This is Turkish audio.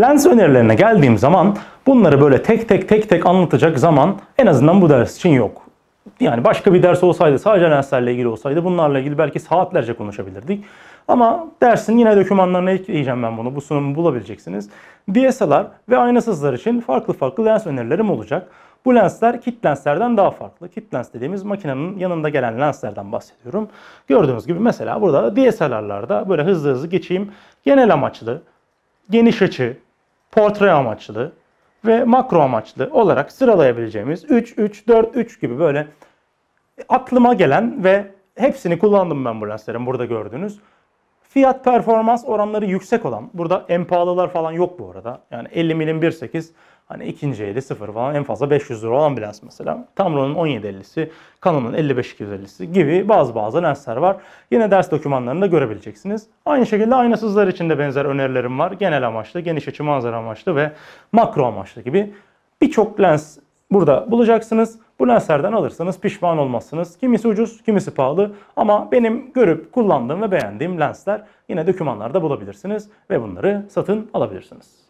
Lens önerilerine geldiğim zaman bunları böyle tek tek tek tek anlatacak zaman en azından bu ders için yok. Yani başka bir ders olsaydı sadece lenslerle ilgili olsaydı bunlarla ilgili belki saatlerce konuşabilirdik. Ama dersin yine dokümanlarına ekleyeceğim ben bunu. Bu sunumu bulabileceksiniz. DSLR ve aynasızlar için farklı farklı lens önerilerim olacak. Bu lensler kit lenslerden daha farklı. Kit lens dediğimiz makinenin yanında gelen lenslerden bahsediyorum. Gördüğünüz gibi mesela burada DSLR'larda böyle hızlı hızlı geçeyim. Genel amaçlı geniş açı, portre amaçlı ve makro amaçlı olarak sıralayabileceğimiz 3, 3, 4, 3 gibi böyle aklıma gelen ve hepsini kullandım ben bu lenslerin burada gördüğünüz Fiyat performans oranları yüksek olan, burada en pahalılar falan yok bu arada. Yani 50 milim 1.8, hani ikinci eli 0 falan en fazla 500 lira olan bir lens mesela. Tamron'un 1750'si, Canon'un 55 gibi bazı bazı lensler var. Yine ders dokümanlarında görebileceksiniz. Aynı şekilde aynasızlar için de benzer önerilerim var. Genel amaçlı, geniş açı manzara amaçlı ve makro amaçlı gibi birçok lens burada bulacaksınız. Bu Lenser'den alırsanız pişman olmazsınız. Kimisi ucuz, kimisi pahalı ama benim görüp kullandığım ve beğendiğim lensler yine dokümanlarda bulabilirsiniz ve bunları satın alabilirsiniz.